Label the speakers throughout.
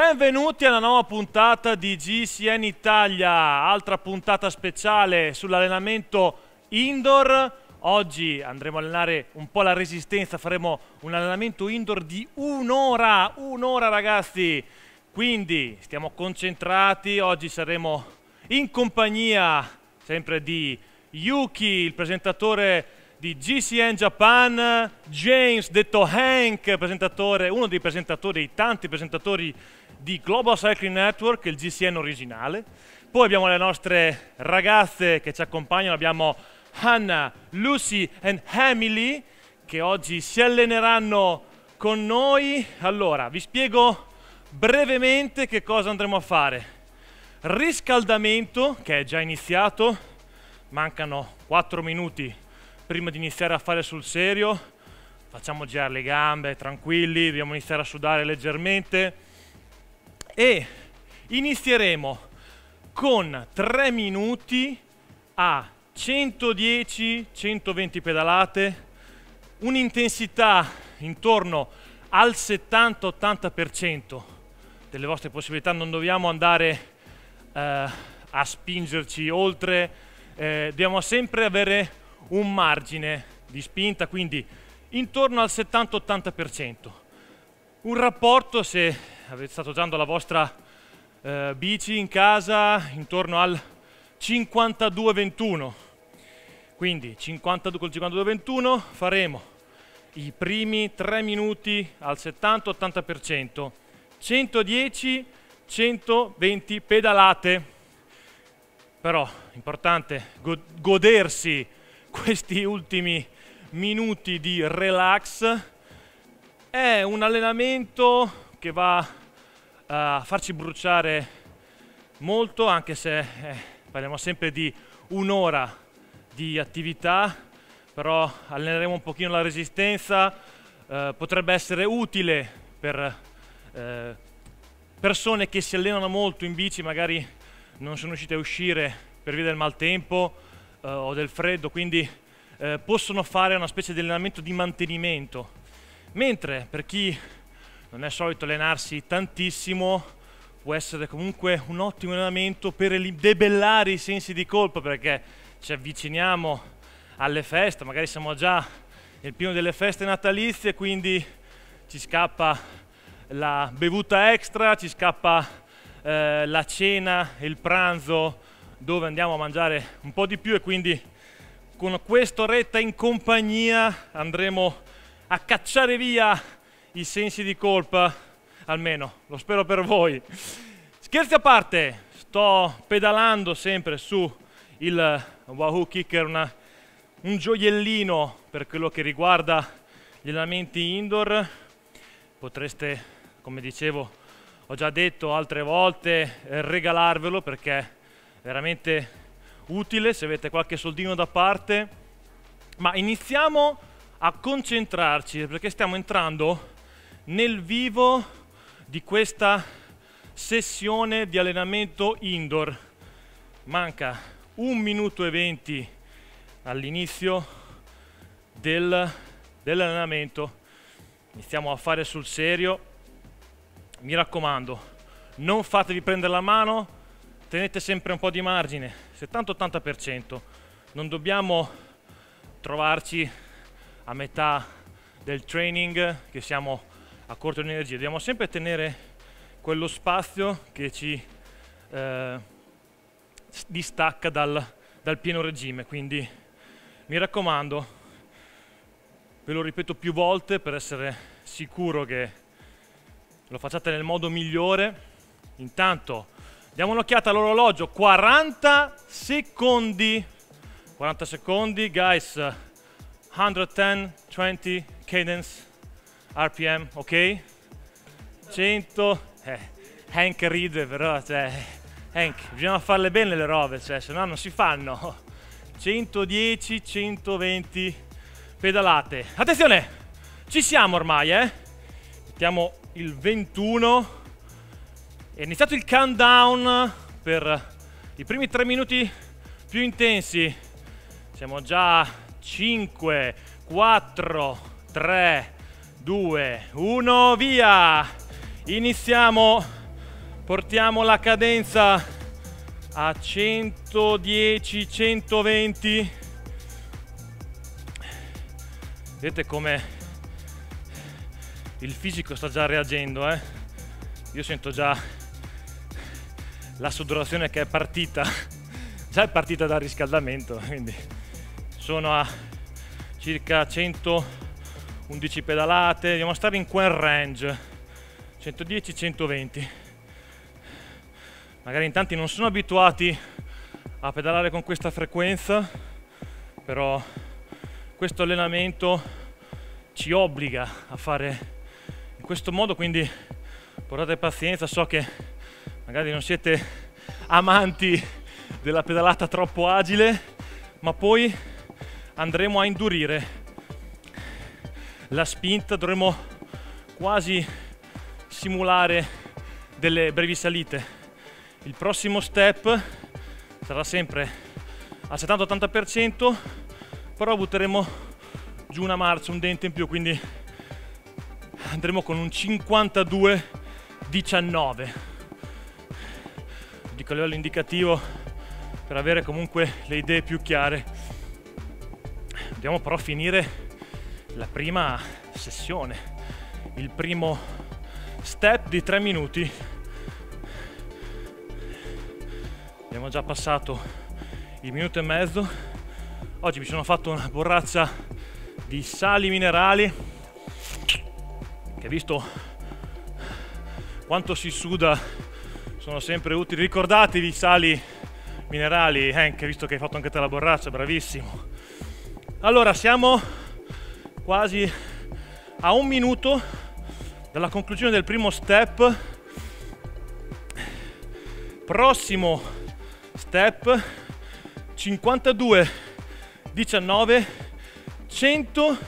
Speaker 1: Benvenuti alla nuova puntata di GCN Italia, altra puntata speciale sull'allenamento indoor. Oggi andremo a allenare un po' la resistenza, faremo un allenamento indoor di un'ora, un'ora ragazzi. Quindi stiamo concentrati, oggi saremo in compagnia sempre di Yuki, il presentatore di GCN Japan, James detto Hank, uno dei presentatori, dei tanti presentatori di Global Cycling Network, il GCN originale. Poi abbiamo le nostre ragazze che ci accompagnano, abbiamo Hannah, Lucy e Emily che oggi si alleneranno con noi. Allora, vi spiego brevemente che cosa andremo a fare. Riscaldamento, che è già iniziato, mancano 4 minuti prima di iniziare a fare sul serio. Facciamo girare le gambe, tranquilli, dobbiamo iniziare a sudare leggermente e inizieremo con 3 minuti a 110-120 pedalate, un'intensità intorno al 70-80% delle vostre possibilità, non dobbiamo andare eh, a spingerci oltre, eh, dobbiamo sempre avere un margine di spinta, quindi intorno al 70-80%. Un rapporto, se avete stato usando la vostra eh, bici in casa intorno al 52-21. Quindi 52 col 52-21 faremo i primi 3 minuti al 70-80%, 110-120 pedalate. Però importante go godersi questi ultimi minuti di relax. È un allenamento che va a farci bruciare molto, anche se eh, parliamo sempre di un'ora di attività, però alleneremo un pochino la resistenza, eh, potrebbe essere utile per eh, persone che si allenano molto in bici, magari non sono riuscite a uscire per via del maltempo eh, o del freddo, quindi eh, possono fare una specie di allenamento di mantenimento. Mentre per chi non è solito allenarsi tantissimo, può essere comunque un ottimo allenamento per debellare i sensi di colpa perché ci avviciniamo alle feste, magari siamo già nel pieno delle feste natalizie, quindi ci scappa la bevuta extra, ci scappa eh, la cena, il pranzo dove andiamo a mangiare un po' di più e quindi con questa quest'oretta in compagnia andremo a cacciare via i sensi di colpa, almeno lo spero per voi. Scherzi a parte, sto pedalando sempre su il Wahoo Kicker, una, un gioiellino per quello che riguarda gli allenamenti indoor. Potreste, come dicevo, ho già detto altre volte, eh, regalarvelo perché è veramente utile se avete qualche soldino da parte. Ma iniziamo a concentrarci perché stiamo entrando nel vivo di questa sessione di allenamento indoor. Manca un minuto e venti all'inizio del, dell'allenamento. Iniziamo a fare sul serio. Mi raccomando, non fatevi prendere la mano, tenete sempre un po' di margine, 70-80%. Non dobbiamo trovarci a metà del training che siamo a corto di energia, dobbiamo sempre tenere quello spazio che ci eh, distacca dal, dal pieno regime, quindi mi raccomando, ve lo ripeto più volte per essere sicuro che lo facciate nel modo migliore. Intanto diamo un'occhiata all'orologio, 40 secondi, 40 secondi, guys, 110, 20, cadence, RPM, ok? 100, eh, Hank ride però, cioè, Hank, bisogna farle bene le robe, cioè, se no non si fanno. 110, 120 pedalate. Attenzione, ci siamo ormai, eh? Mettiamo il 21. È iniziato il countdown per i primi 3 minuti più intensi. Siamo già 5, 4, 3, 2, 1, via! Iniziamo, portiamo la cadenza a 110, 120. Vedete come il fisico sta già reagendo, eh? Io sento già la sudorazione che è partita, già è partita dal riscaldamento, quindi sono a circa 100 11 pedalate, andiamo a stare in quel range, 110-120. Magari in tanti non sono abituati a pedalare con questa frequenza, però questo allenamento ci obbliga a fare in questo modo, quindi portate pazienza, so che magari non siete amanti della pedalata troppo agile, ma poi andremo a indurire la spinta, dovremmo quasi simulare delle brevi salite. Il prossimo step sarà sempre al 70-80%, però butteremo giù una marcia, un dente in più, quindi andremo con un 52-19. Dico a livello indicativo per avere comunque le idee più chiare. Dobbiamo però finire la prima sessione, il primo step di 3 minuti. Abbiamo già passato il minuto e mezzo. Oggi mi sono fatto una borraccia di sali minerali che visto quanto si suda sono sempre utili. Ricordatevi i sali minerali, Hank, visto che hai fatto anche te la borraccia, bravissimo. Allora, siamo quasi a un minuto dalla conclusione del primo step. Prossimo step 52 19 100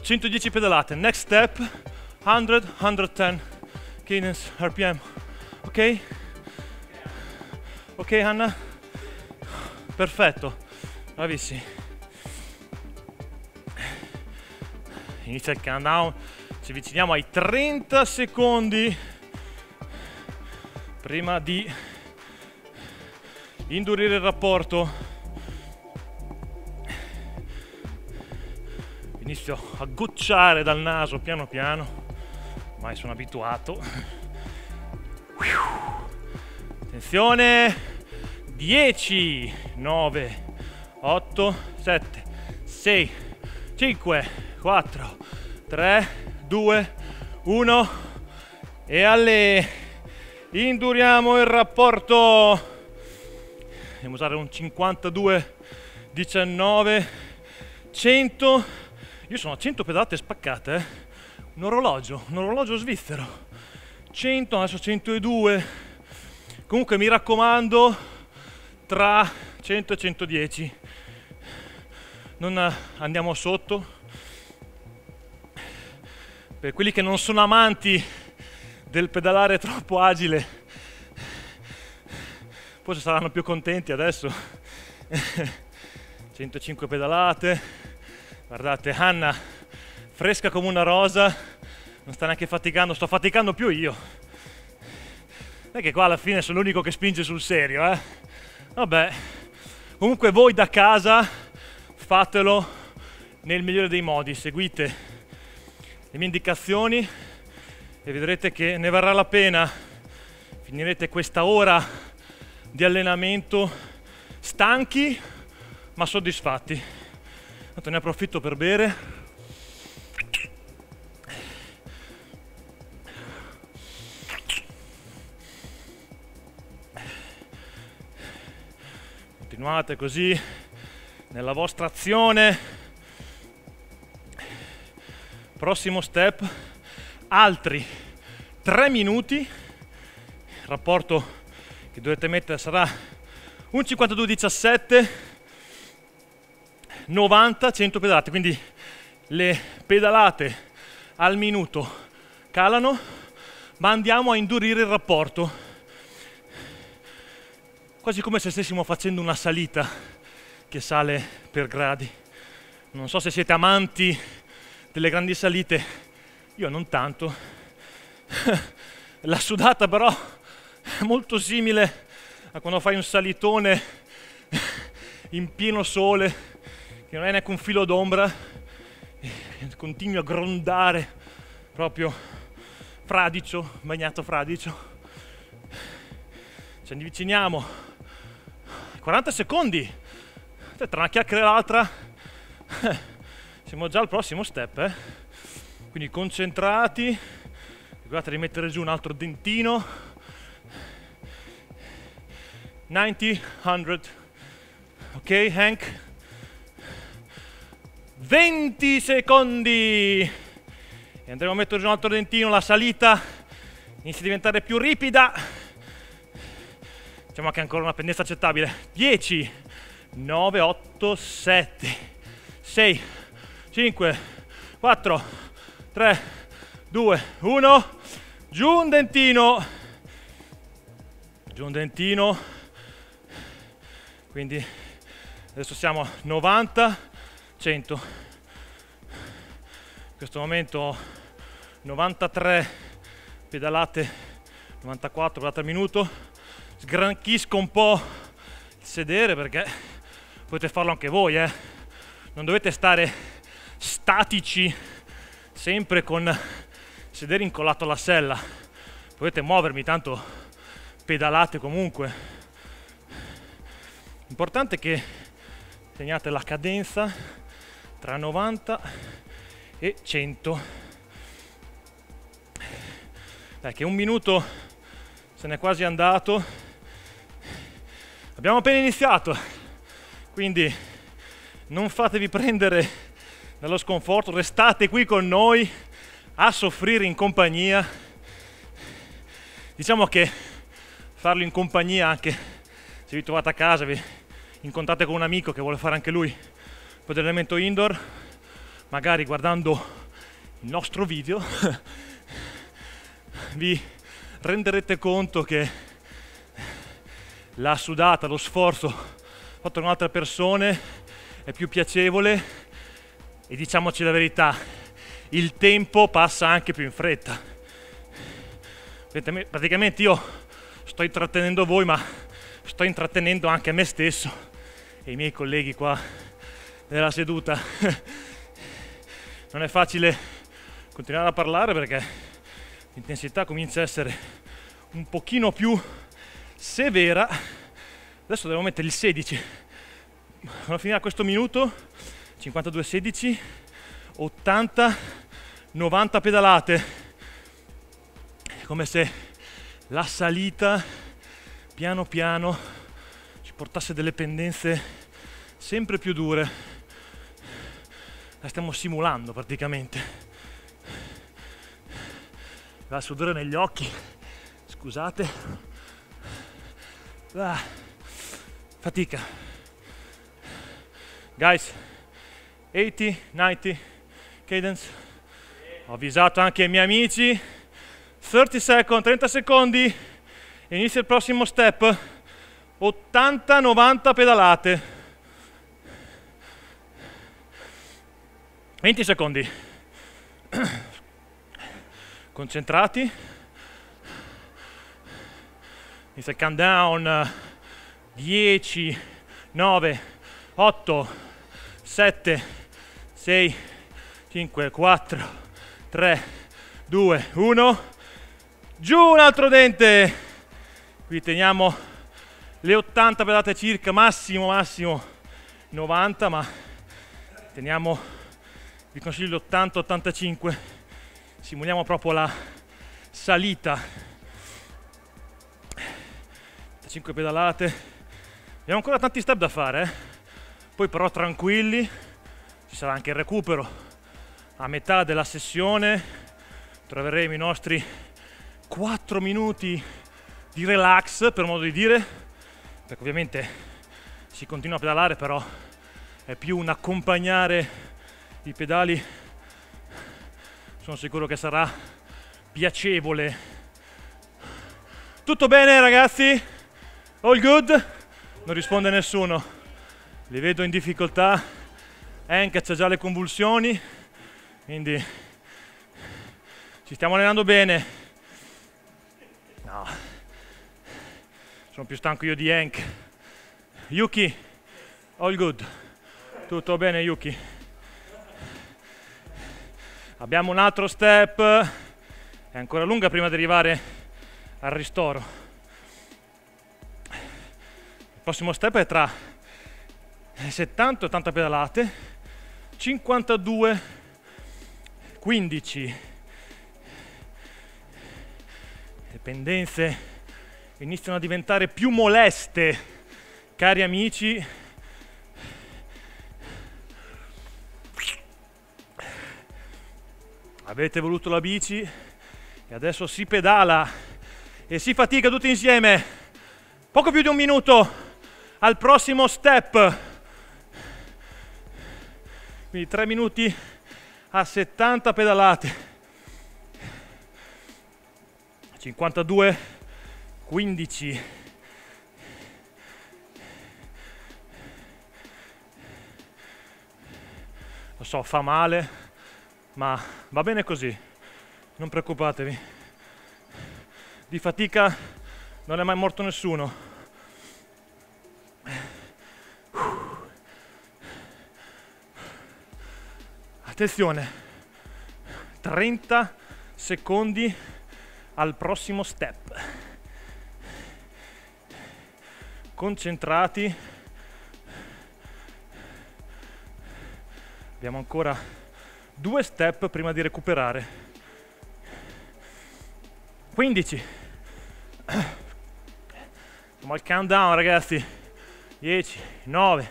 Speaker 1: 110 pedalate. Next step 100 110 cadence RPM. Ok? Ok Anna? Perfetto. Bravissimi. inizia il countdown, ci avviciniamo ai 30 secondi prima di indurire il rapporto. Inizio a gocciare dal naso piano piano, ormai sono abituato. Attenzione, 10, 9, 8, 7, 6, 5, 4, 3, 2, 1 e alle induriamo il rapporto andiamo a usare un 52 19 100 io sono a 100 pedate spaccate eh? un orologio un orologio svizzero 100 adesso 102 comunque mi raccomando tra 100 e 110 non andiamo sotto per quelli che non sono amanti del pedalare troppo agile, forse saranno più contenti adesso. 105 pedalate, guardate Anna, fresca come una rosa, non sta neanche faticando, sto faticando più io. Non è che qua alla fine sono l'unico che spinge sul serio, eh? Vabbè, comunque voi da casa fatelo nel migliore dei modi, seguite le mie indicazioni e vedrete che ne varrà la pena. Finirete questa ora di allenamento stanchi ma soddisfatti. Tanto ne approfitto per bere. Continuate così nella vostra azione prossimo step, altri 3 minuti, il rapporto che dovete mettere sarà un 52-17, 90-100 pedalate, quindi le pedalate al minuto calano, ma andiamo a indurire il rapporto, quasi come se stessimo facendo una salita che sale per gradi. Non so se siete amanti delle grandi salite, io non tanto. La sudata però è molto simile a quando fai un salitone in pieno sole, che non è neanche un filo d'ombra, continui a grondare proprio fradicio, bagnato fradicio. Ci avviciniamo, 40 secondi, tra una chiacchiera e l'altra siamo già al prossimo step, eh? quindi concentrati, ricordate di mettere giù un altro dentino, 90, 100, ok Hank, 20 secondi e andremo a mettere giù un altro dentino, la salita inizia a diventare più ripida, diciamo che ancora una pendenza accettabile, 10, 9, 8, 7, 6, 5, 4, 3, 2, 1, giù un dentino, giù un dentino, quindi adesso siamo a 90, 100, in questo momento 93 pedalate, 94 pedalate al minuto, sgranchisco un po' il sedere perché potete farlo anche voi, eh? non dovete stare statici, sempre con il sedere incollato alla sella. Potete muovermi, tanto pedalate comunque. L'importante è che segnate la cadenza tra 90 e 100. Dai, che un minuto se n'è quasi andato. Abbiamo appena iniziato, quindi non fatevi prendere dallo sconforto, restate qui con noi a soffrire in compagnia. Diciamo che farlo in compagnia anche se vi trovate a casa, vi incontrate con un amico che vuole fare anche lui un po' di allenamento indoor, magari guardando il nostro video, vi renderete conto che la sudata, lo sforzo fatto con altre persone è più piacevole e diciamoci la verità, il tempo passa anche più in fretta. Praticamente io sto intrattenendo voi, ma sto intrattenendo anche me stesso e i miei colleghi qua nella seduta. Non è facile continuare a parlare perché l'intensità comincia a essere un pochino più severa. Adesso devo mettere il 16. Quando a questo minuto 52 16 80 90 pedalate come se la salita piano piano ci portasse delle pendenze sempre più dure la stiamo simulando praticamente la sudore negli occhi scusate ah, fatica guys 80, 90 cadence. Ho avvisato anche i miei amici. 30 secondi, 30 secondi. Inizia il prossimo step. 80-90 pedalate. 20 secondi. Concentrati. Inizia il countdown. 10, 9, 8, 7, 6, 5, 4, 3, 2, 1. Giù un altro dente. Qui teniamo le 80 pedate circa, massimo, massimo 90, ma teniamo, vi consiglio 80-85. Simuliamo proprio la salita. 5 pedalate. Abbiamo ancora tanti step da fare, eh? poi però tranquilli ci sarà anche il recupero a metà della sessione troveremo i nostri 4 minuti di relax per modo di dire perché ovviamente si continua a pedalare però è più un accompagnare i pedali sono sicuro che sarà piacevole tutto bene ragazzi all good non risponde nessuno li vedo in difficoltà Enk c'è già le convulsioni, quindi ci stiamo allenando bene. No, sono più stanco io di Enk. Yuki, all good. Tutto bene Yuki. Abbiamo un altro step, è ancora lunga prima di arrivare al ristoro. Il prossimo step è tra 70 80 pedalate 52, 15. Le pendenze iniziano a diventare più moleste, cari amici. Avete voluto la bici e adesso si pedala e si fatica tutti insieme. Poco più di un minuto al prossimo step quindi 3 minuti a 70 pedalate 52 15 lo so fa male ma va bene così non preoccupatevi di fatica non è mai morto nessuno attenzione 30 secondi al prossimo step concentrati abbiamo ancora due step prima di recuperare 15 siamo al countdown ragazzi 10 9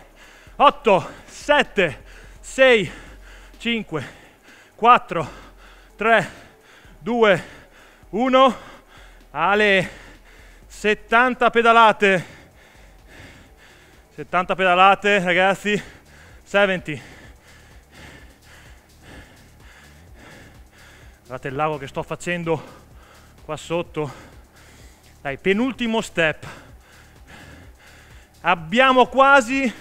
Speaker 1: 8 7 6 5, 4, 3, 2, 1. Ale, 70 pedalate. 70 pedalate, ragazzi. 70. Guardate il lago che sto facendo qua sotto. Dai, penultimo step. Abbiamo quasi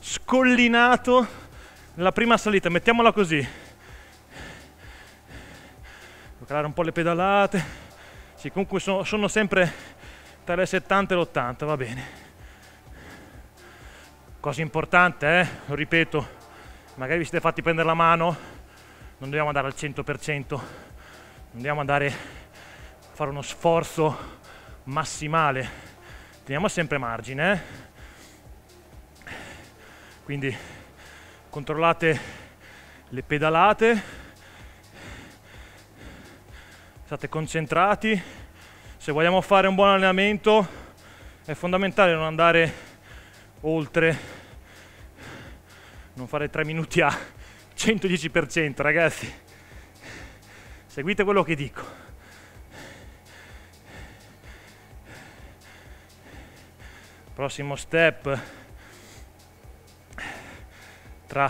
Speaker 1: scollinato nella prima salita, mettiamola così. Calare un po' le pedalate. Sì, comunque sono, sono sempre tra le 70 e l'80, va bene. Cosa importante, eh? lo ripeto, magari vi siete fatti prendere la mano, non dobbiamo andare al 100%, non dobbiamo andare a fare uno sforzo massimale, teniamo sempre margine. Eh? Quindi controllate le pedalate, state concentrati, se vogliamo fare un buon allenamento è fondamentale non andare oltre, non fare 3 minuti a 110% ragazzi, seguite quello che dico. Prossimo step, tra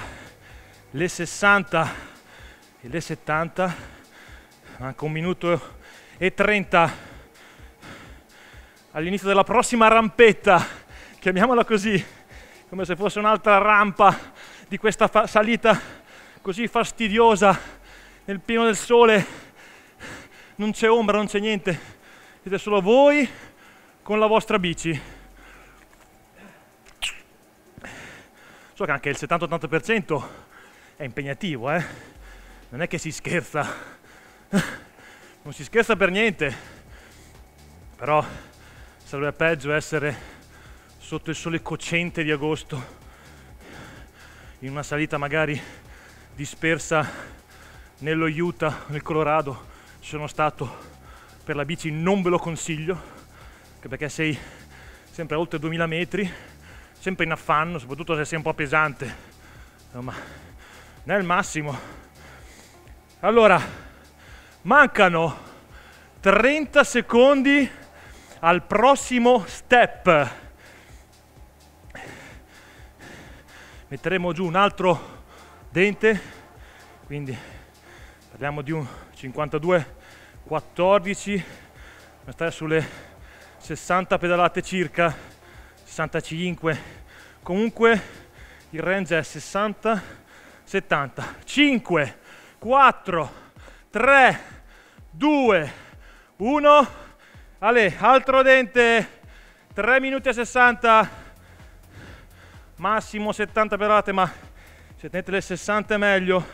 Speaker 1: le 60 e le 70 manca un minuto e 30 all'inizio della prossima rampetta chiamiamola così come se fosse un'altra rampa di questa salita così fastidiosa nel pieno del sole non c'è ombra non c'è niente siete solo voi con la vostra bici So che anche il 70-80% è impegnativo, eh? Non è che si scherza. Non si scherza per niente. Però sarebbe peggio essere sotto il sole cocente di agosto in una salita magari dispersa nello Utah, nel Colorado, ci sono stato per la bici non ve lo consiglio, perché sei sempre a oltre 2000 metri sempre in affanno, soprattutto se sei un po' pesante, insomma, nel massimo. Allora, mancano 30 secondi al prossimo step. Metteremo giù un altro dente, quindi parliamo di un 52 14 stare sulle 60 pedalate circa 65 comunque il range è 60 70 5 4 3 2 1 Ale altro dente 3 minuti e 60 massimo 70 pedalate ma se tenete le 60 è meglio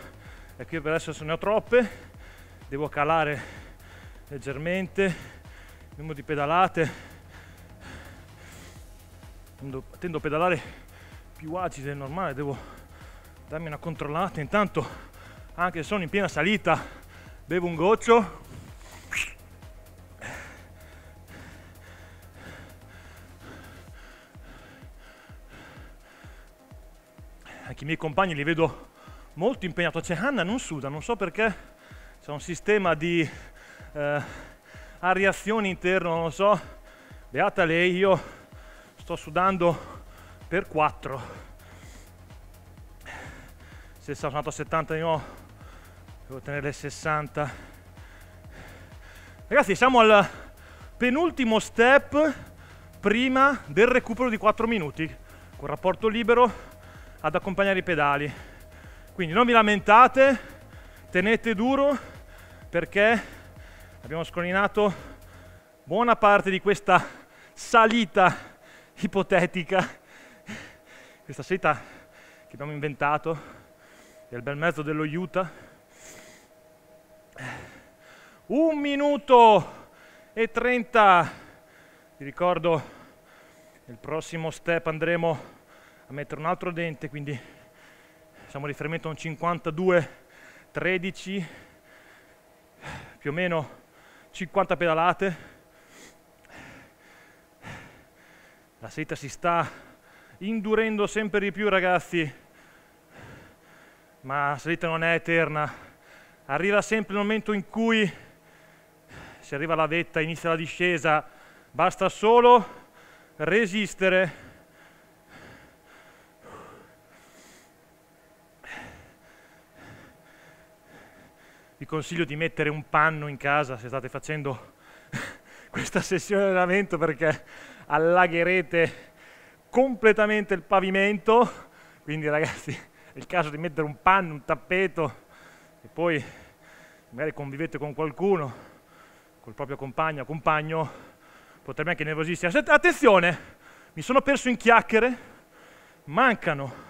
Speaker 1: e qui per adesso se ne ho troppe devo calare leggermente il numero di pedalate tendo, tendo a pedalare più agile del normale, devo darmi una controllata, intanto anche se sono in piena salita bevo un goccio, eh, anche i miei compagni li vedo molto impegnati. C'è Hanna, non suda, non so perché. C'è un sistema di eh, ariazione interno, non lo so. Beata lei, io sto sudando per 4 se sono andato a 70 di nuovo devo tenerle 60 ragazzi siamo al penultimo step prima del recupero di 4 minuti con rapporto libero ad accompagnare i pedali quindi non vi lamentate tenete duro perché abbiamo scolinato buona parte di questa salita ipotetica, questa seta che abbiamo inventato nel bel mezzo dello Utah. Un minuto e trenta, vi ricordo, nel prossimo step andremo a mettere un altro dente, quindi siamo riferimento a un 52, 13, più o meno 50 pedalate La seta si sta indurendo sempre di più ragazzi, ma la seta non è eterna. Arriva sempre il momento in cui si arriva alla vetta, inizia la discesa, basta solo resistere. vi consiglio di mettere un panno in casa se state facendo questa sessione di allenamento perché allagherete completamente il pavimento, quindi ragazzi è il caso di mettere un panno, un tappeto e poi magari convivete con qualcuno, col proprio compagno o compagno, potrebbe anche nervosirsi. Attenzione, mi sono perso in chiacchiere, mancano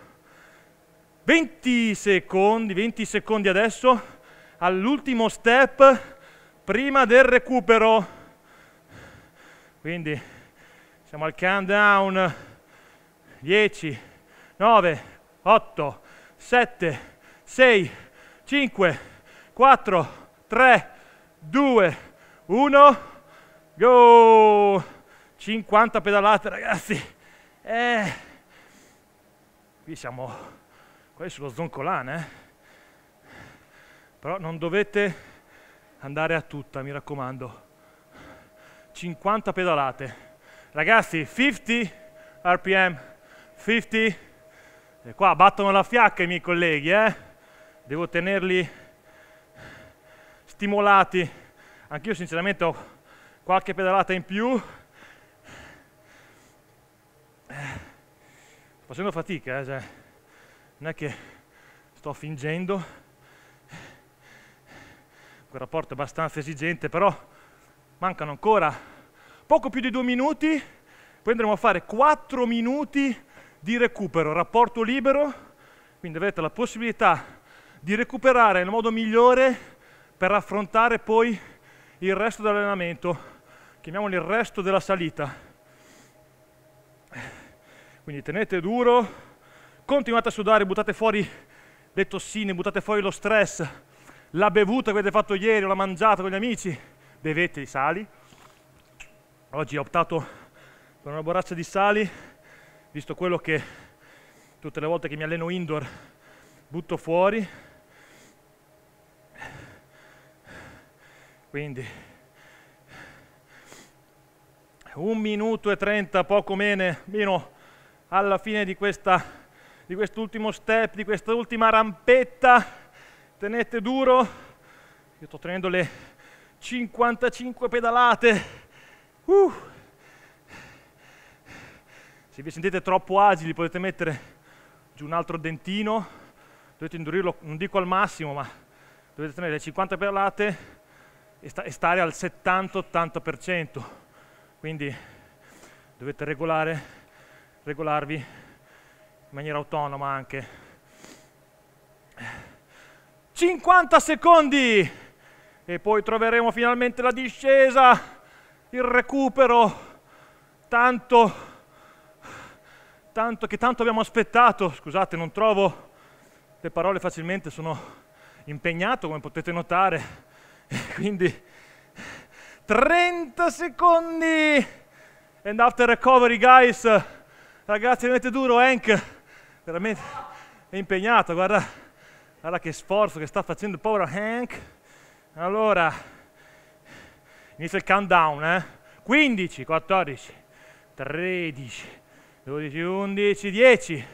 Speaker 1: 20 secondi, 20 secondi adesso all'ultimo step prima del recupero. Quindi siamo al countdown. 10, 9, 8, 7, 6, 5, 4, 3, 2, 1. Go! 50 pedalate, ragazzi. Eh, qui siamo quasi sullo zoncolane. Eh? Però non dovete andare a tutta, mi raccomando. 50 pedalate. Ragazzi, 50 RPM, 50. E qua battono la fiacca i miei colleghi, eh? Devo tenerli stimolati. Anch'io sinceramente ho qualche pedalata in più. Eh, facendo fatica, eh? Cioè, non è che sto fingendo. Quel rapporto è abbastanza esigente, però mancano ancora Poco più di due minuti, poi andremo a fare quattro minuti di recupero, rapporto libero, quindi avrete la possibilità di recuperare nel modo migliore per affrontare poi il resto dell'allenamento, chiamiamolo il resto della salita. Quindi tenete duro, continuate a sudare, buttate fuori le tossine, buttate fuori lo stress, la bevuta che avete fatto ieri o la mangiata con gli amici, bevete i sali, Oggi ho optato per una borraccia di sali, visto quello che tutte le volte che mi alleno indoor butto fuori. Quindi un minuto e trenta, poco meno, meno alla fine di, questa, di quest'ultimo step, di questa ultima rampetta. Tenete duro. Io sto tenendo le 55 pedalate Uh. Se vi sentite troppo agili potete mettere giù un altro dentino, dovete indurirlo, non dico al massimo, ma dovete tenere le 50 perlate e, sta e stare al 70-80%. Quindi dovete regolare, regolarvi in maniera autonoma anche. 50 secondi e poi troveremo finalmente la discesa il recupero tanto, tanto che tanto abbiamo aspettato. Scusate, non trovo le parole facilmente, sono impegnato come potete notare. Quindi 30 secondi and after recovery guys. Ragazzi, avete duro Hank. Veramente è impegnato, guarda. Guarda che sforzo che sta facendo il povero Hank. Allora, Inizia il countdown, eh? 15, 14, 13, 12, 11, 10,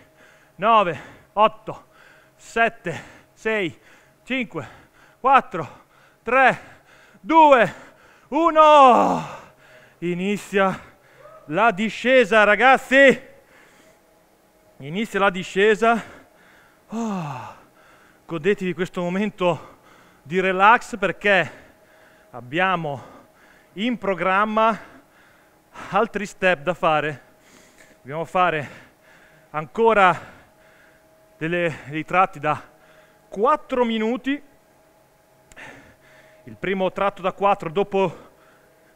Speaker 1: 9, 8, 7, 6, 5, 4, 3, 2, 1. Inizia la discesa, ragazzi. Inizia la discesa. Oh, godetevi questo momento di relax perché abbiamo in programma altri step da fare. Dobbiamo fare ancora delle, dei tratti da 4 minuti. Il primo tratto da 4 dopo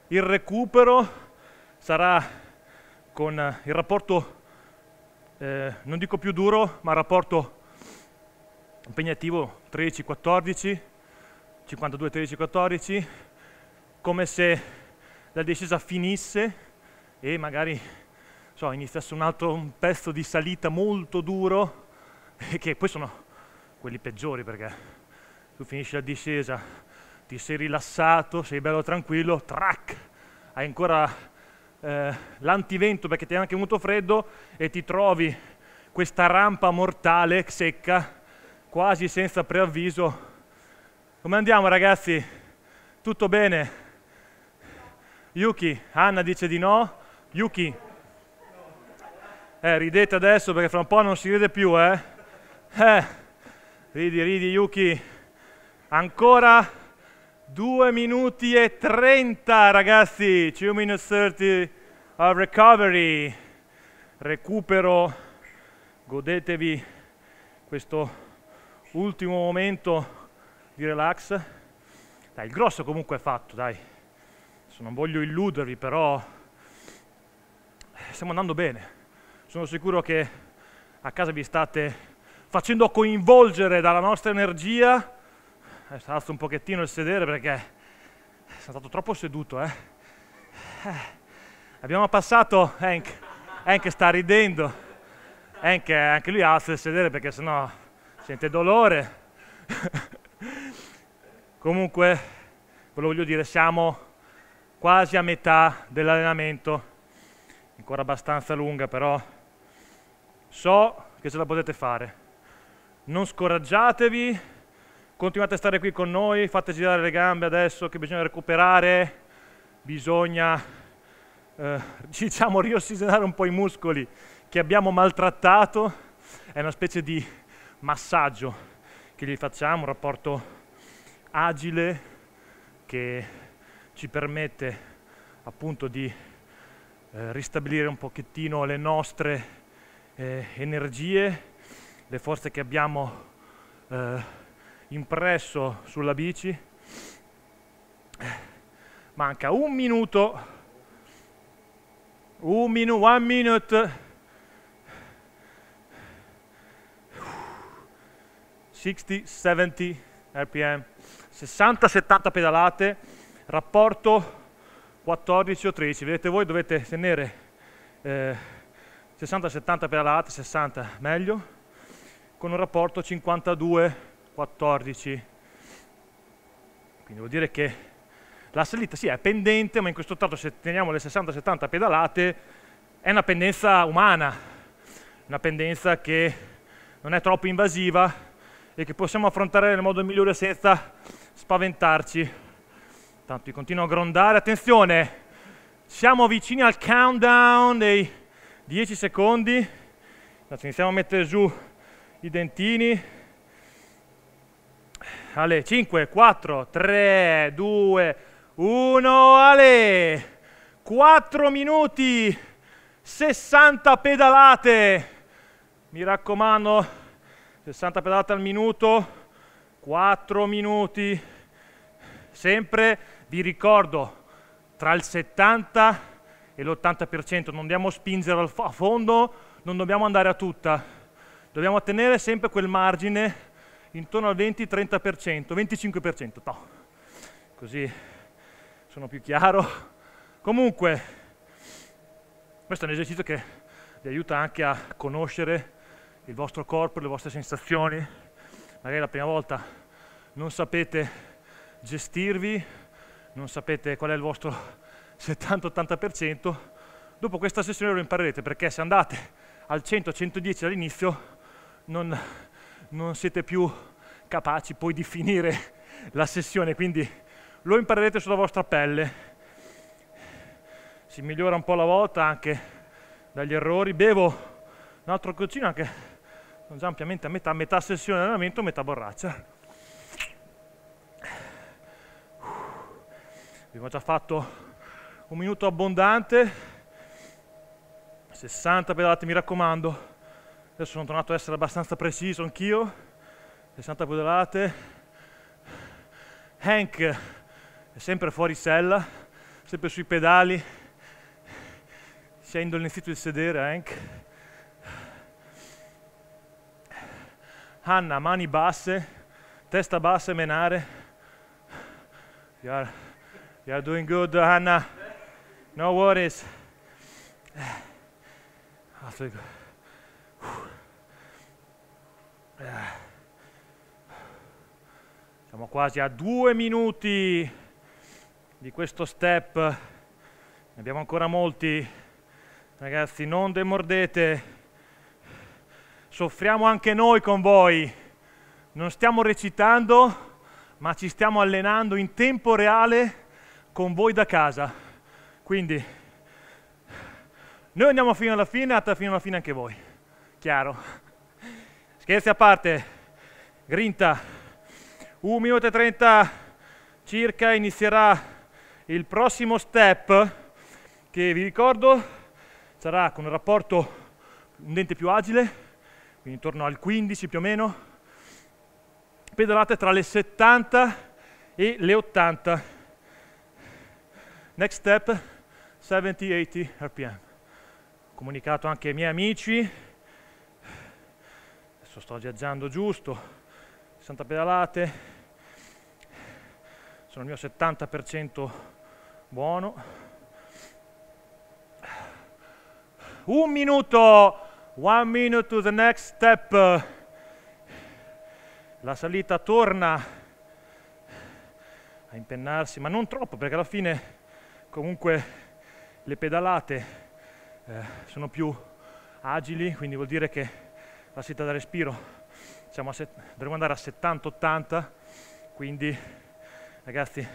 Speaker 1: il recupero sarà con il rapporto, eh, non dico più duro, ma il rapporto impegnativo 13-14, 52-13-14 come se la discesa finisse e magari so, iniziasse un altro un pezzo di salita molto duro, che poi sono quelli peggiori perché tu finisci la discesa, ti sei rilassato, sei bello tranquillo, track, hai ancora eh, l'antivento perché ti è anche venuto freddo e ti trovi questa rampa mortale secca, quasi senza preavviso. Come andiamo ragazzi? Tutto bene? Yuki, Anna dice di no. Yuki, eh, ridete adesso perché fra un po' non si ride più, eh? eh. Ridi, ridi Yuki. Ancora 2 minuti e 30 ragazzi, 2 minutes 30 of recovery. Recupero, godetevi questo ultimo momento di relax. Dai, il grosso comunque è fatto, dai. Adesso non voglio illudervi, però eh, stiamo andando bene. Sono sicuro che a casa vi state facendo coinvolgere dalla nostra energia. Adesso eh, alzo un pochettino il sedere perché sono stato troppo seduto. Eh? eh abbiamo passato, Hank, Hank sta ridendo, Hank anche lui alza il sedere perché sennò sente dolore. Comunque, ve lo voglio dire, siamo quasi a metà dell'allenamento, ancora abbastanza lunga però, so che ce la potete fare. Non scoraggiatevi, continuate a stare qui con noi, fate girare le gambe adesso che bisogna recuperare, bisogna eh, diciamo riossigenare un po' i muscoli che abbiamo maltrattato, è una specie di massaggio che gli facciamo, un rapporto agile che ci permette appunto di eh, ristabilire un pochettino le nostre eh, energie, le forze che abbiamo eh, impresso sulla bici. Manca un minuto, un minuto, one minute. Uh, 60, 70 rpm, 60-70 pedalate rapporto 14 o 13, vedete voi dovete tenere eh, 60-70 per la latte, 60 meglio, con un rapporto 52-14. Quindi vuol dire che la salita sì è pendente, ma in questo tratto se teniamo le 60-70 pedalate è una pendenza umana, una pendenza che non è troppo invasiva e che possiamo affrontare nel modo migliore senza spaventarci. Tanto continuo a grondare. Attenzione, siamo vicini al countdown dei 10 secondi. Adesso iniziamo a mettere giù i dentini. Ale, 5, 4, 3, 2, 1, Ale! 4 minuti, 60 pedalate. Mi raccomando, 60 pedalate al minuto, 4 minuti. Sempre vi ricordo, tra il 70 e l'80%, non dobbiamo spingere a fondo, non dobbiamo andare a tutta, dobbiamo tenere sempre quel margine intorno al 20-30%, 25%, no. così sono più chiaro. Comunque, questo è un esercizio che vi aiuta anche a conoscere il vostro corpo, le vostre sensazioni. Magari la prima volta non sapete gestirvi, non sapete qual è il vostro 70-80%, dopo questa sessione lo imparerete perché se andate al 100-110 all'inizio non, non siete più capaci poi di finire la sessione, quindi lo imparerete sulla vostra pelle. Si migliora un po' alla volta anche dagli errori. Bevo un altro coccino anche, sono già ampiamente a metà, metà sessione di allenamento, metà borraccia. abbiamo già fatto un minuto abbondante, 60 pedalate mi raccomando, adesso sono tornato a essere abbastanza preciso anch'io, 60 pedalate, Hank è sempre fuori sella, sempre sui pedali, si è indolenzito il sedere Hank, Hanna mani basse, testa bassa e menare, Chiaro. You are doing good, Hannah. No worries. After ah, Siamo quasi a due minuti di questo step. Ne abbiamo ancora molti. Ragazzi, non demordete. Soffriamo anche noi con voi. Non stiamo recitando, ma ci stiamo allenando in tempo reale con voi da casa. Quindi noi andiamo fino alla fine, andate fino alla fine anche voi. Chiaro? Scherzi a parte, grinta. 1 minuto e 30 circa inizierà il prossimo step che vi ricordo sarà con un rapporto un dente più agile, quindi intorno al 15 più o meno, pedalate tra le 70 e le 80 Next step, 70-80 RPM. Comunicato anche ai miei amici, adesso sto viaggiando giusto, 60 pedalate, sono il mio 70% buono. Un minuto, one minute to the next step. La salita torna a impennarsi, ma non troppo, perché alla fine comunque le pedalate eh, sono più agili, quindi vuol dire che la seta da respiro siamo dovremmo andare a 70-80, quindi ragazzi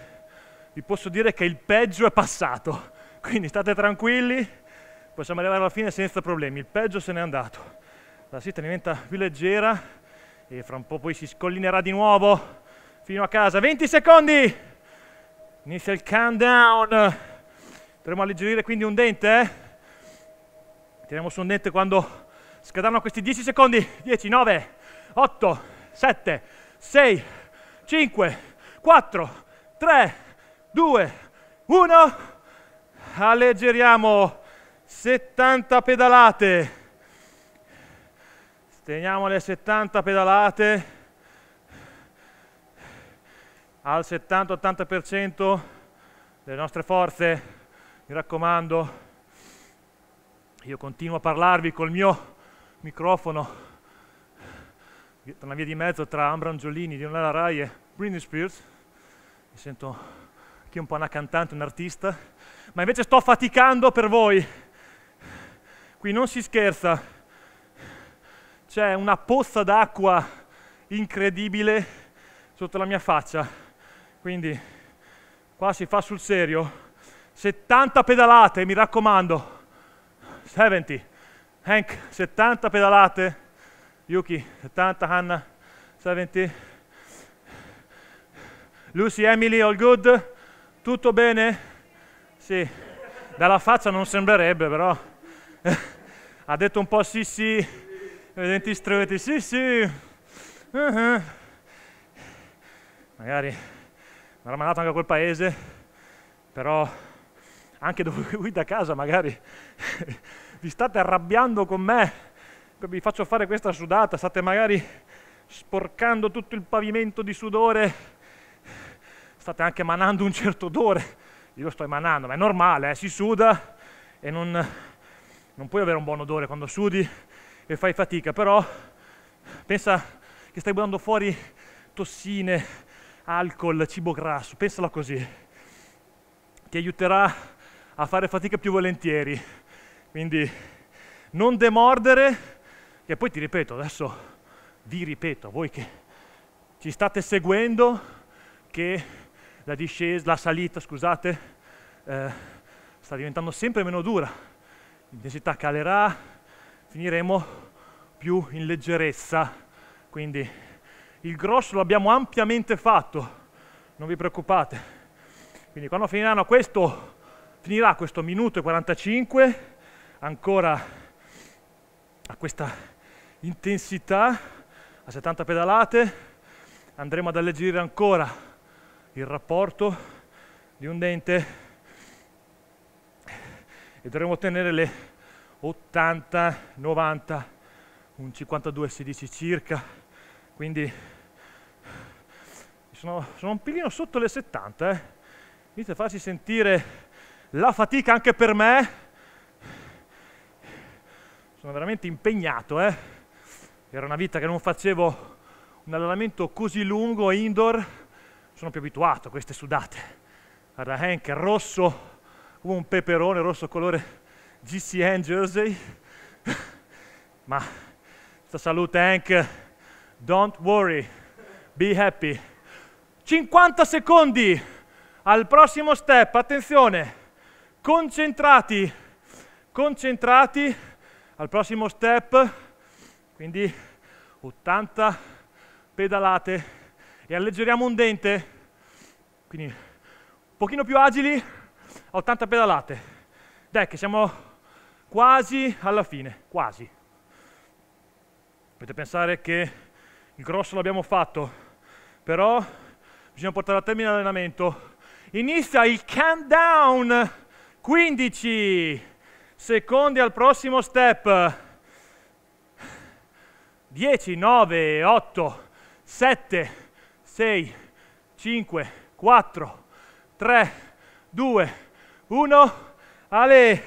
Speaker 1: vi posso dire che il peggio è passato, quindi state tranquilli, possiamo arrivare alla fine senza problemi, il peggio se n'è andato, la seta diventa più leggera e fra un po' poi si scollinerà di nuovo fino a casa, 20 secondi, inizia il countdown. Potremmo alleggerire quindi un dente, eh? Tiriamo su un dente quando scadranno questi 10 secondi. 10, 9, 8, 7, 6, 5, 4, 3, 2, 1. Alleggeriamo 70 pedalate. Teniamo le 70 pedalate al 70-80% delle nostre forze. Mi raccomando, io continuo a parlarvi col mio microfono una via di mezzo tra Ambrangiolini di Nella Rai e Britney Spears. Mi sento anche un po' una cantante, un artista, ma invece sto faticando per voi. Qui non si scherza, c'è una pozza d'acqua incredibile sotto la mia faccia, quindi qua si fa sul serio. 70 pedalate, mi raccomando. 70. Hank, 70 pedalate. Yuki, 70. Hannah, 70. Lucy, Emily, all good? Tutto bene? Sì. Dalla faccia non sembrerebbe, però. ha detto un po' sì sì, I denti stretti, sì sì. Uh -huh. Magari mi era mandato anche a quel paese, però anche dove qui da casa magari vi state arrabbiando con me, vi faccio fare questa sudata, state magari sporcando tutto il pavimento di sudore, state anche emanando un certo odore, io lo sto emanando, ma è normale, eh? si suda e non, non puoi avere un buon odore quando sudi e fai fatica, però pensa che stai buttando fuori tossine, alcol, cibo grasso, pensala così. Ti aiuterà a fare fatica più volentieri. Quindi non demordere, che poi ti ripeto, adesso vi ripeto, voi che ci state seguendo, che la discesa, la salita, scusate, eh, sta diventando sempre meno dura, l'intensità calerà, finiremo più in leggerezza, quindi il grosso lo abbiamo ampiamente fatto, non vi preoccupate. Quindi quando finiranno questo finirà questo minuto e 45 ancora a questa intensità a 70 pedalate andremo ad alleggerire ancora il rapporto di un dente e dovremo ottenere le 80 90 un 52 16 circa quindi sono, sono un pilino sotto le 70 eh. inizia a farsi sentire la fatica anche per me, sono veramente impegnato, eh? era una vita che non facevo un allenamento così lungo, indoor, sono più abituato a queste sudate, guarda Hank rosso come un peperone, rosso colore GCN jersey, ma sta salute Hank, don't worry, be happy. 50 secondi al prossimo step, attenzione concentrati, concentrati al prossimo step, quindi 80 pedalate e alleggeriamo un dente, quindi un pochino più agili, a 80 pedalate. Dai che siamo quasi alla fine, quasi. Potete pensare che il grosso l'abbiamo fatto, però bisogna portare a termine l'allenamento. Inizia il countdown 15 secondi al prossimo step 10 9 8 7 6 5 4 3 2 1 Ale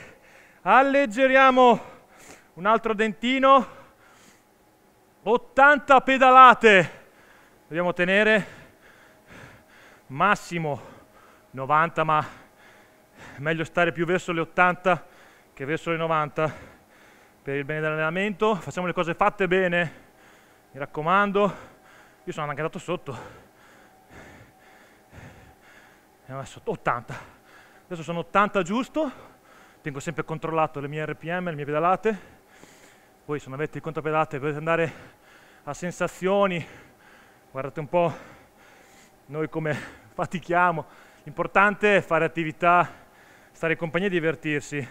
Speaker 1: alleggeriamo un altro dentino 80 pedalate dobbiamo tenere massimo 90 ma meglio stare più verso le 80 che verso le 90 per il bene dell'allenamento. Facciamo le cose fatte bene, mi raccomando. Io sono anche andato sotto. Eh, sotto 80. Adesso sono 80 giusto. Tengo sempre controllato le mie RPM, le mie pedalate. Voi se non avete il contropedalate potete andare a sensazioni. Guardate un po' noi come fatichiamo. L'importante è fare attività stare in compagnia e divertirsi.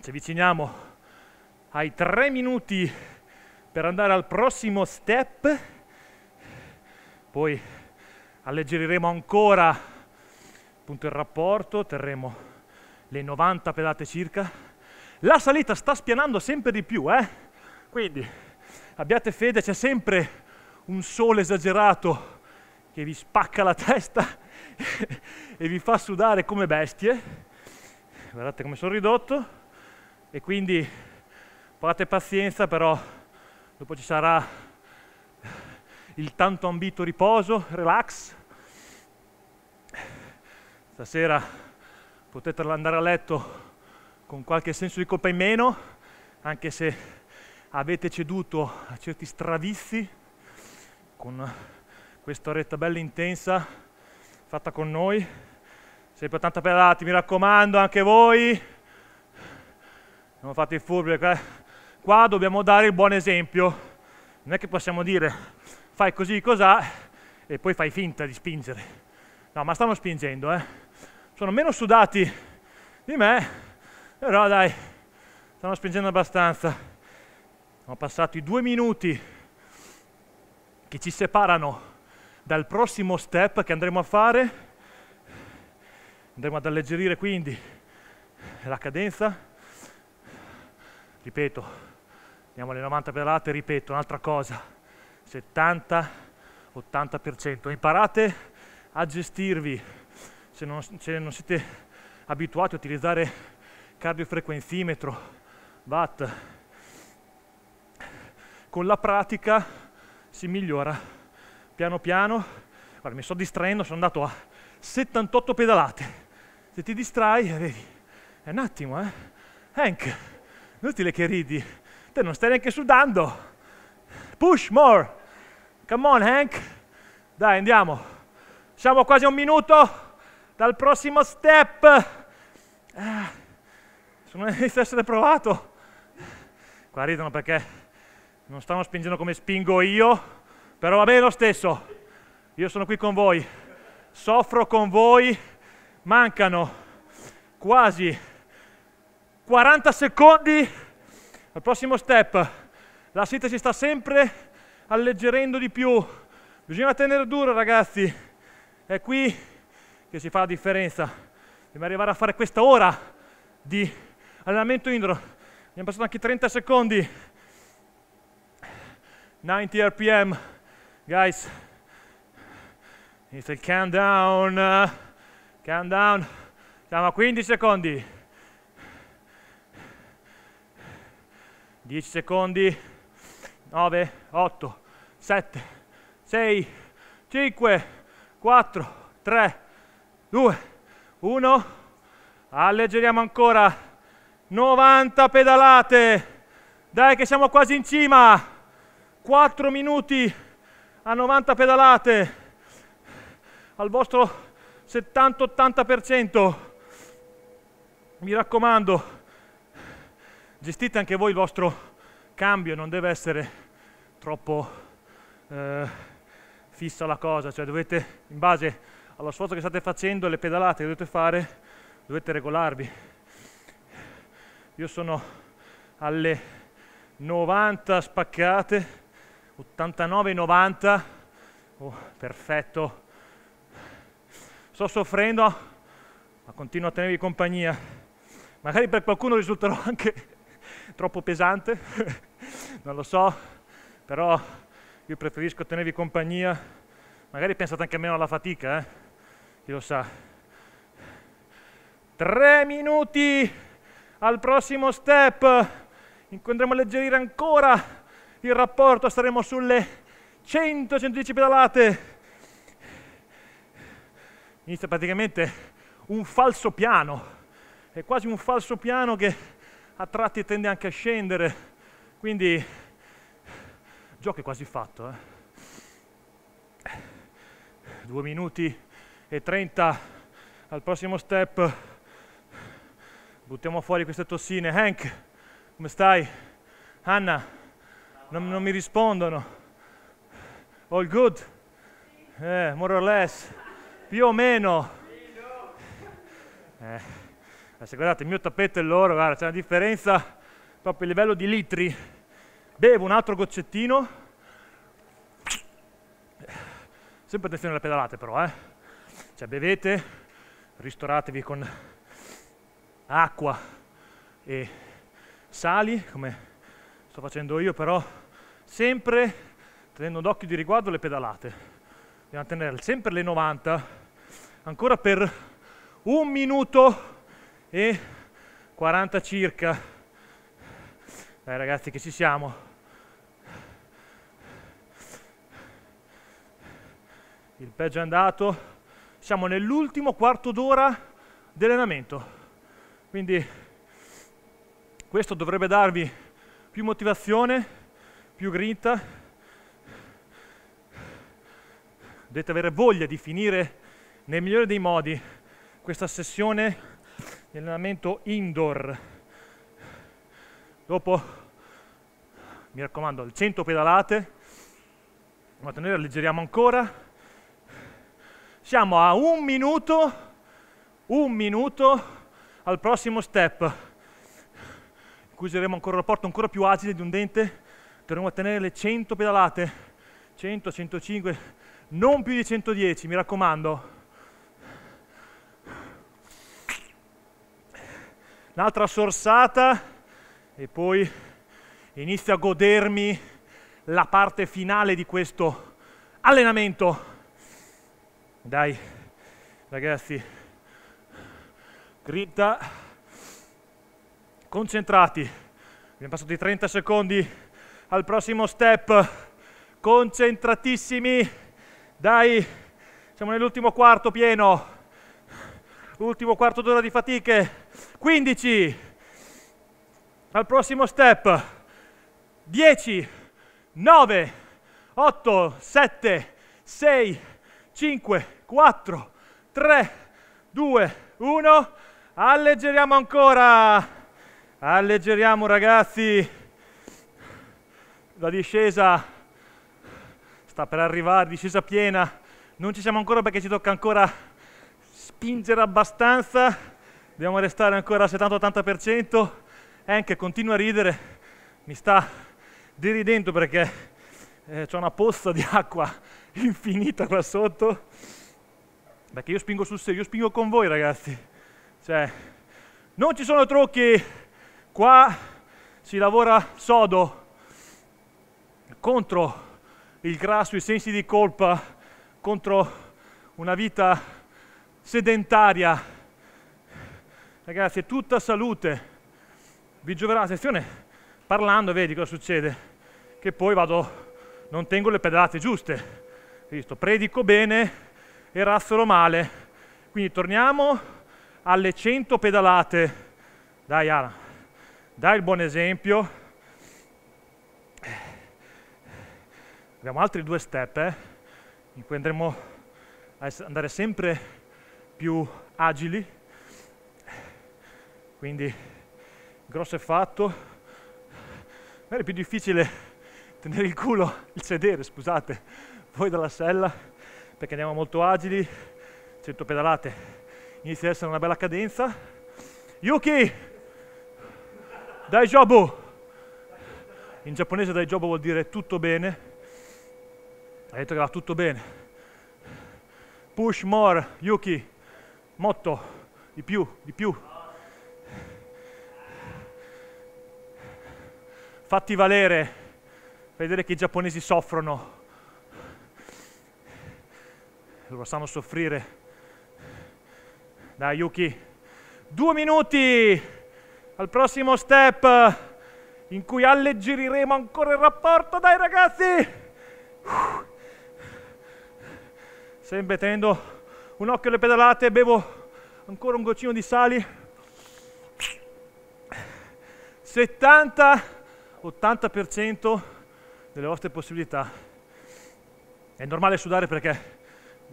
Speaker 1: Ci avviciniamo ai tre minuti per andare al prossimo step, poi alleggeriremo ancora appunto il rapporto, terremo le 90 pedate circa. La salita sta spianando sempre di più, eh? quindi abbiate fede, c'è sempre un sole esagerato che vi spacca la testa e vi fa sudare come bestie, guardate come sono ridotto, e quindi fate pazienza, però dopo ci sarà il tanto ambito riposo, relax. Stasera potete andare a letto con qualche senso di colpa in meno, anche se avete ceduto a certi stravizi, con questa oretta bella intensa fatta con noi, sempre 80 per lati, mi raccomando anche voi, Non fate i furbi, qua, eh, qua dobbiamo dare il buon esempio, non è che possiamo dire fai così, cos'ha e poi fai finta di spingere, no ma stanno spingendo, eh. sono meno sudati di me, però dai, stanno spingendo abbastanza, sono passati due minuti che ci separano dal prossimo step che andremo a fare. Andremo ad alleggerire quindi la cadenza. Ripeto, andiamo alle 90 pedalate, ripeto un'altra cosa, 70-80%. Imparate a gestirvi, se non, se non siete abituati a utilizzare cardiofrequenzimetro, watt, con la pratica si migliora piano piano, guarda mi sto distraendo, sono andato a 78 pedalate, se ti distrai, vedi, è un attimo, eh? Hank, inutile che ridi, te non stai neanche sudando, push more, come on Hank, dai andiamo, siamo quasi a un minuto dal prossimo step, ah, sono inizio ad essere provato, qua ridono perché non stanno spingendo come spingo io, però va bene lo stesso, io sono qui con voi, soffro con voi, mancano quasi 40 secondi al prossimo step. La sita si sta sempre alleggerendo di più. Bisogna tenere duro ragazzi, è qui che si fa la differenza. Dobbiamo arrivare a fare questa ora di allenamento indoor, Abbiamo passato anche 30 secondi. 90 rpm guys, it's a countdown, uh, countdown, siamo a 15 secondi, 10 secondi, 9, 8, 7, 6, 5, 4, 3, 2, 1, alleggeriamo ancora, 90 pedalate, dai che siamo quasi in cima, 4 minuti, a 90 pedalate, al vostro 70-80%. Mi raccomando, gestite anche voi il vostro cambio, non deve essere troppo eh, fissa la cosa, cioè dovete, in base allo sforzo che state facendo, le pedalate che dovete fare, dovete regolarvi. Io sono alle 90 spaccate, 89,90, oh, perfetto. Sto soffrendo, ma continuo a tenervi compagnia. Magari per qualcuno risulterò anche troppo pesante, non lo so, però io preferisco tenervi compagnia. Magari pensate anche meno alla fatica, eh? chi lo sa. Tre minuti al prossimo step, incontriamo a alleggerire ancora il rapporto saremo sulle 100-110 pedalate. Inizia praticamente un falso piano, è quasi un falso piano che a tratti tende anche a scendere, quindi il gioco è quasi fatto. Eh? 2 minuti e 30 al prossimo step. Buttiamo fuori queste tossine. Hank, come stai? Anna? non, non mi rispondono. All good? Eh, more or less. Più o meno. Eh. se guardate, il mio tappeto e loro, guarda, c'è una differenza proprio a livello di litri. Bevo un altro goccettino. Sempre attenzione alle pedalate però, eh. Cioè bevete, ristoratevi con acqua e sali, come sto facendo io, però sempre tenendo d'occhio di riguardo le pedalate. Dobbiamo tenere sempre le 90, ancora per un minuto e 40 circa. Dai ragazzi che ci siamo. Il peggio è andato. Siamo nell'ultimo quarto d'ora di allenamento. Quindi questo dovrebbe darvi più motivazione più grinta, dovete avere voglia di finire nel migliore dei modi questa sessione di allenamento indoor. Dopo, mi raccomando, al 100 pedalate, ma noi alleggeriamo ancora. Siamo a un minuto, un minuto al prossimo step, in cui useremo ancora un rapporto ancora più agile di un dente per non ottenere le 100 pedalate, 100, 105, non più di 110, mi raccomando. Un'altra sorsata e poi inizio a godermi la parte finale di questo allenamento. Dai, ragazzi, grinta, concentrati. Abbiamo passato i 30 secondi al prossimo step. Concentratissimi, dai, siamo nell'ultimo quarto pieno, ultimo quarto d'ora di fatiche, 15, al prossimo step, 10, 9, 8, 7, 6, 5, 4, 3, 2, 1, alleggeriamo ancora, alleggeriamo ragazzi, la discesa sta per arrivare, discesa piena, non ci siamo ancora perché ci tocca ancora spingere abbastanza, dobbiamo restare ancora al 70-80%, Anche continua a ridere, mi sta deridendo perché eh, c'è una pozza di acqua infinita qua sotto, perché io spingo sul serio, io spingo con voi ragazzi, cioè non ci sono trucchi, qua si lavora sodo, contro il grasso, i sensi di colpa, contro una vita sedentaria. Ragazzi, è tutta salute. Vi gioverà la sessione parlando, vedi cosa succede. Che poi vado, non tengo le pedalate giuste. Visto, predico bene e razzolo male. Quindi torniamo alle 100 pedalate. Dai Ara, dai il buon esempio Abbiamo altri due step eh, in cui andremo a andare sempre più agili, quindi grosso è fatto, magari è più difficile tenere il culo, il sedere, scusate, voi dalla sella, perché andiamo molto agili, 100 pedalate, inizia ad essere una bella cadenza. Yuki! Dai Jobu! In giapponese dai Jobu vuol dire tutto bene, ha detto che va tutto bene. Push more, Yuki. Motto, di più, di più. Fatti valere. Vedere che i giapponesi soffrono. Lo sanno soffrire. Dai Yuki. Due minuti al prossimo step in cui alleggeriremo ancora il rapporto. Dai ragazzi! Uff sempre tenendo un occhio alle pedalate, bevo ancora un goccino di sali. 70-80% delle vostre possibilità. È normale sudare perché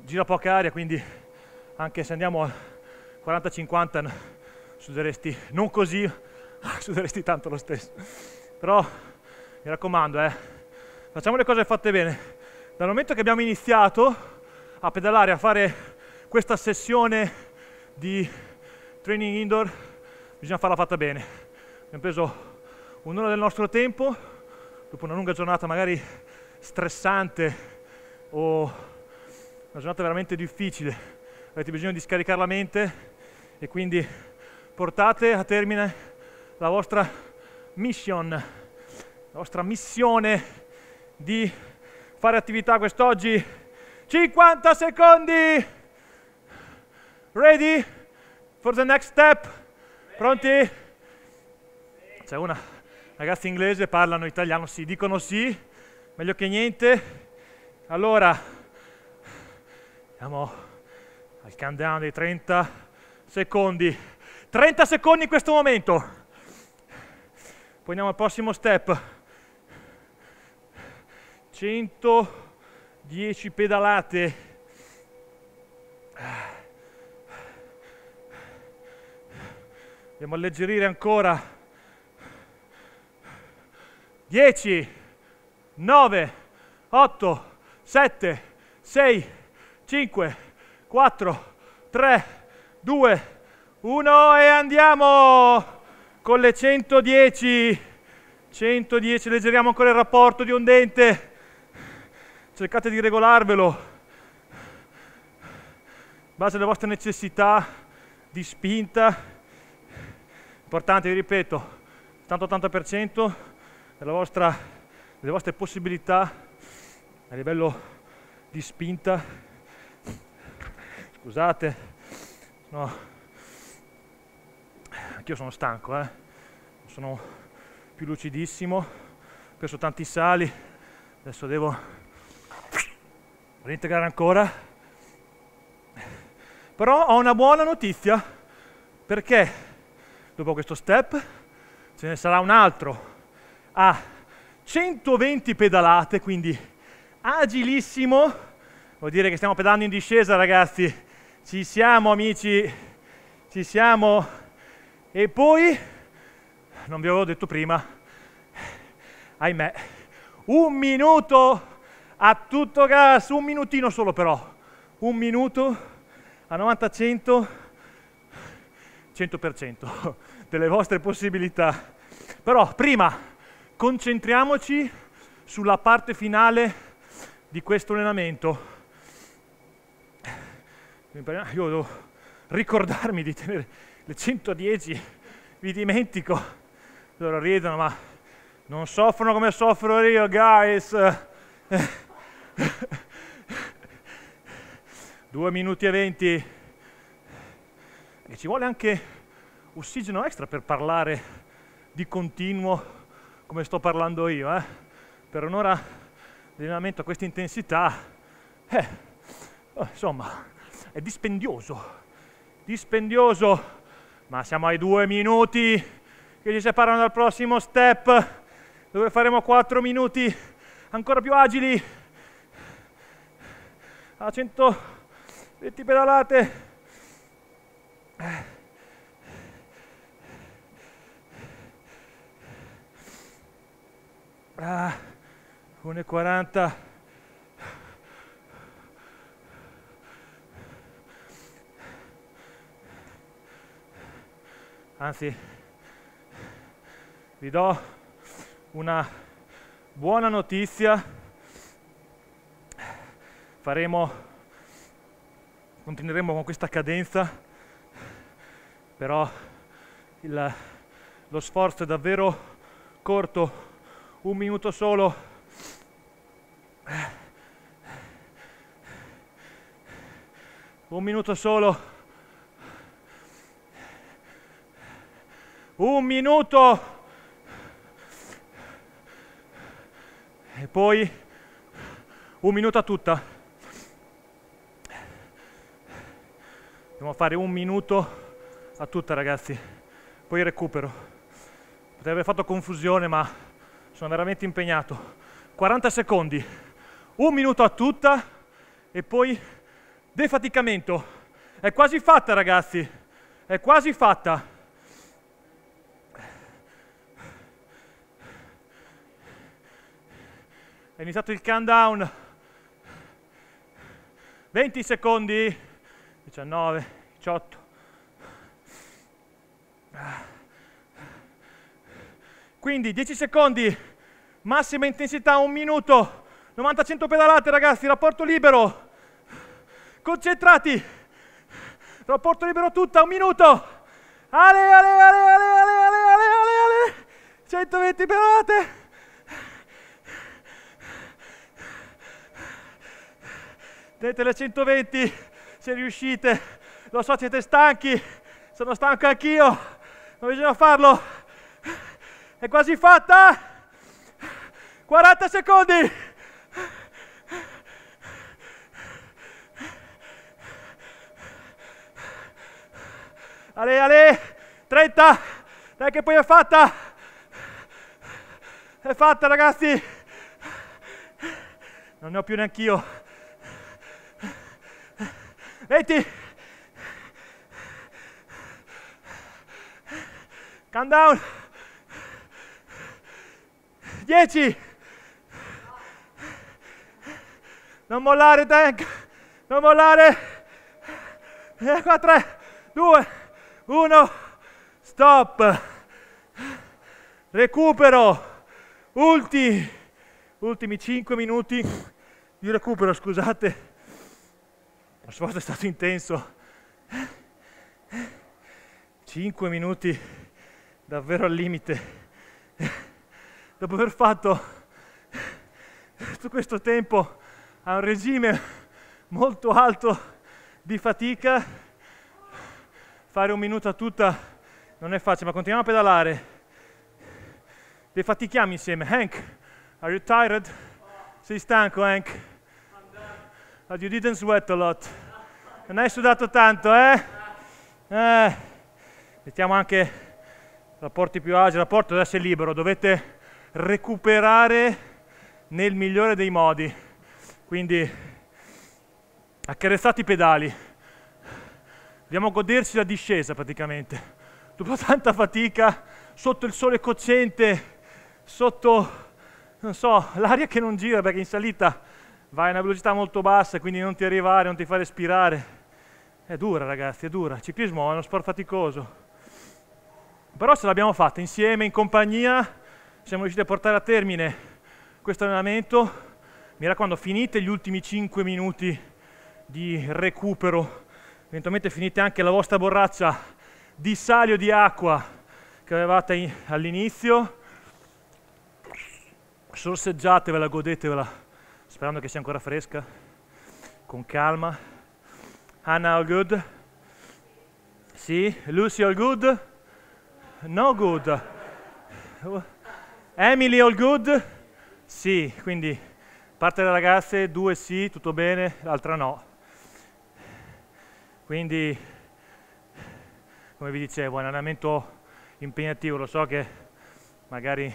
Speaker 1: gira poca aria, quindi anche se andiamo a 40-50 suderesti non così, suderesti tanto lo stesso. Però mi raccomando, eh, facciamo le cose fatte bene. Dal momento che abbiamo iniziato, a pedalare, a fare questa sessione di training indoor, bisogna farla fatta bene. Abbiamo preso un'ora del nostro tempo, dopo una lunga giornata magari stressante o una giornata veramente difficile, avete bisogno di scaricare la mente e quindi portate a termine la vostra mission, la vostra missione di fare attività quest'oggi 50 secondi. Ready for the next step? Pronti? C'è una ragazza inglese, parlano italiano, sì, dicono sì, meglio che niente. Allora, andiamo al countdown dei 30 secondi. 30 secondi in questo momento. Poi andiamo al prossimo step. 100 10 pedalate. Andiamo a alleggerire ancora. 10, 9, 8, 7, 6, 5, 4, 3, 2, 1 e andiamo con le 110. 110, leggeriamo ancora il rapporto di un dente cercate di regolarvelo in base alle vostre necessità di spinta importante vi ripeto 70-80% della vostra, delle vostre possibilità a livello di spinta scusate no anch'io sono stanco eh? sono più lucidissimo ho preso tanti sali adesso devo reintegrare ancora. Però ho una buona notizia, perché dopo questo step ce ne sarà un altro a 120 pedalate, quindi agilissimo, vuol dire che stiamo pedalando in discesa ragazzi, ci siamo amici, ci siamo, e poi, non vi avevo detto prima, ahimè, un minuto a tutto gas, un minutino solo però, un minuto a 90-100, 100% delle vostre possibilità. Però prima concentriamoci sulla parte finale di questo allenamento. Io devo ricordarmi di tenere le 110, vi dimentico. Loro ridono, ma non soffrono come soffro io, guys. 2 minuti e 20 e ci vuole anche ossigeno extra per parlare di continuo come sto parlando io eh? per un'ora di allenamento a questa intensità eh, oh, insomma è dispendioso dispendioso ma siamo ai due minuti che ci separano dal prossimo step dove faremo 4 minuti ancora più agili a 120 pedalate ah, 1,40 anzi vi do una buona notizia faremo, continueremo con questa cadenza, però il, lo sforzo è davvero corto, un minuto solo. Un minuto solo. Un minuto. E poi un minuto a tutta. dobbiamo fare un minuto a tutta ragazzi poi recupero Potrei aver fatto confusione ma sono veramente impegnato 40 secondi un minuto a tutta e poi defaticamento è quasi fatta ragazzi è quasi fatta è iniziato il countdown 20 secondi 19, 18, Quindi 10 secondi, massima intensità, un minuto, 90-100 pedalate ragazzi, rapporto libero, concentrati, rapporto libero tutta, un minuto, ale, ale, ale, ale, ale, ale, ale, ale, 120 pedalate, tenete le 120, ci riuscite, lo so siete stanchi, sono stanco anch'io, ma bisogna farlo, è quasi fatta, 40 secondi, ale ale, 30, dai che poi è fatta, è fatta ragazzi, non ne ho più neanch'io e ti... Countdown. 10. Non mollare, tank. Non mollare. 4, 2, 1. Stop. Recupero. Ultimi. Ultimi 5 minuti di recupero, scusate. Lo sforzo è stato intenso. 5 minuti davvero al limite. Dopo aver fatto tutto questo tempo a un regime molto alto di fatica, fare un minuto a tutta non è facile, ma continuiamo a pedalare. Defatichiamo insieme. Hank, are you tired? Sei stanco, Hank? But you didn't sweat a lot. Non hai sudato tanto, eh? eh. Mettiamo anche rapporti più agili. Rapporto adesso è libero. Dovete recuperare nel migliore dei modi. Quindi accarezzate i pedali. Dobbiamo goderci la discesa praticamente. Dopo tanta fatica, sotto il sole cocente, sotto, non so, l'aria che non gira perché in salita vai a una velocità molto bassa, quindi non ti arrivare, non ti fa respirare. È dura ragazzi, è dura. ciclismo è uno sport faticoso. Però ce l'abbiamo fatta insieme, in compagnia, siamo riusciti a portare a termine questo allenamento. Mi raccomando, finite gli ultimi 5 minuti di recupero, eventualmente finite anche la vostra borraccia di salio di acqua che avevate all'inizio. Sorseggiatevela, godetevela sperando che sia ancora fresca, con calma. Anna, all good? Sì. Lucy, all good? No good. Oh. Emily, all good? Sì, quindi parte delle ragazze, due sì, tutto bene, l'altra no. Quindi, come vi dicevo, è un allenamento impegnativo, lo so che magari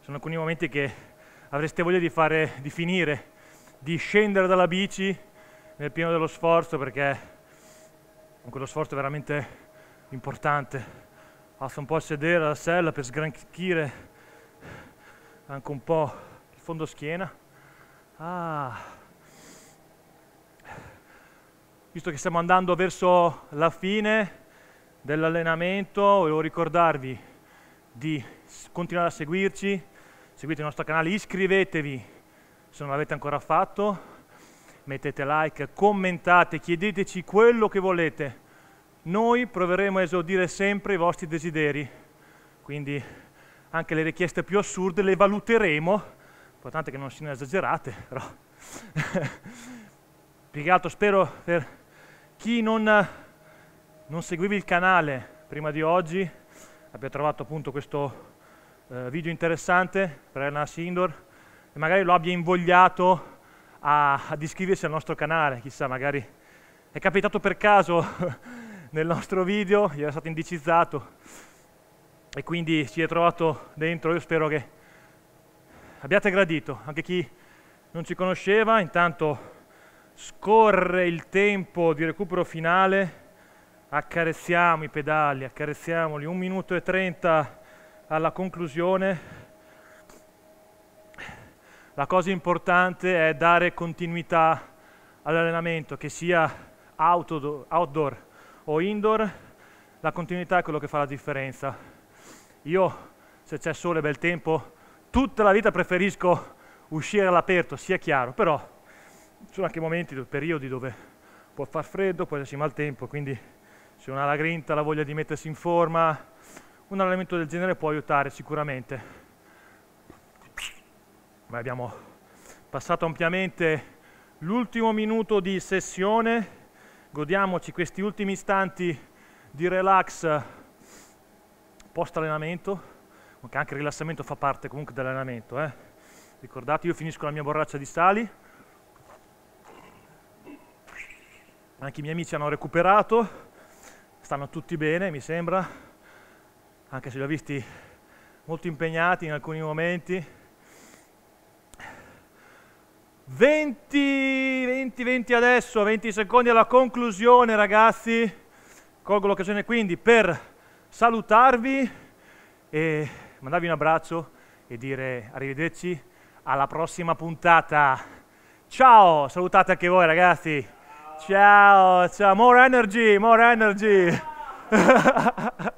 Speaker 1: sono alcuni momenti che avreste voglia di, fare, di finire, di scendere dalla bici nel pieno dello sforzo perché quello sforzo è veramente importante. Basta un po' a sedere alla sella per sgranchire anche un po' il fondo schiena. Ah. Visto che stiamo andando verso la fine dell'allenamento, volevo ricordarvi di continuare a seguirci, seguite il nostro canale, iscrivetevi se non l'avete ancora fatto, mettete like, commentate, chiedeteci quello che volete. Noi proveremo a esaudire sempre i vostri desideri, quindi anche le richieste più assurde le valuteremo, importante che non siano esagerate, però... Piegato, spero per chi non, non seguiva il canale prima di oggi abbia trovato appunto questo eh, video interessante per Airnas Indoor e magari lo abbia invogliato a, ad iscriversi al nostro canale, chissà, magari è capitato per caso nel nostro video, gli era stato indicizzato e quindi si è trovato dentro, io spero che abbiate gradito, anche chi non ci conosceva, intanto scorre il tempo di recupero finale, accarezziamo i pedali, accarezziamoli, un minuto e trenta alla conclusione, la cosa importante è dare continuità all'allenamento, che sia outdoor o indoor, la continuità è quello che fa la differenza. Io, se c'è sole e bel tempo, tutta la vita preferisco uscire all'aperto, sia chiaro, però ci sono anche momenti, periodi dove può far freddo, può esserci mal tempo, quindi se uno ha la grinta, la voglia di mettersi in forma, un allenamento del genere può aiutare sicuramente. Ma abbiamo passato ampiamente l'ultimo minuto di sessione, godiamoci questi ultimi istanti di relax post allenamento, anche il rilassamento fa parte comunque dell'allenamento. Eh. Ricordate, io finisco la mia borraccia di sali, anche i miei amici hanno recuperato, stanno tutti bene mi sembra, anche se li ho visti molto impegnati in alcuni momenti. 20, 20, 20 adesso, 20 secondi alla conclusione ragazzi, colgo l'occasione quindi per salutarvi e mandarvi un abbraccio e dire arrivederci alla prossima puntata. Ciao, salutate anche voi ragazzi. Ciao, ciao, more energy, more energy.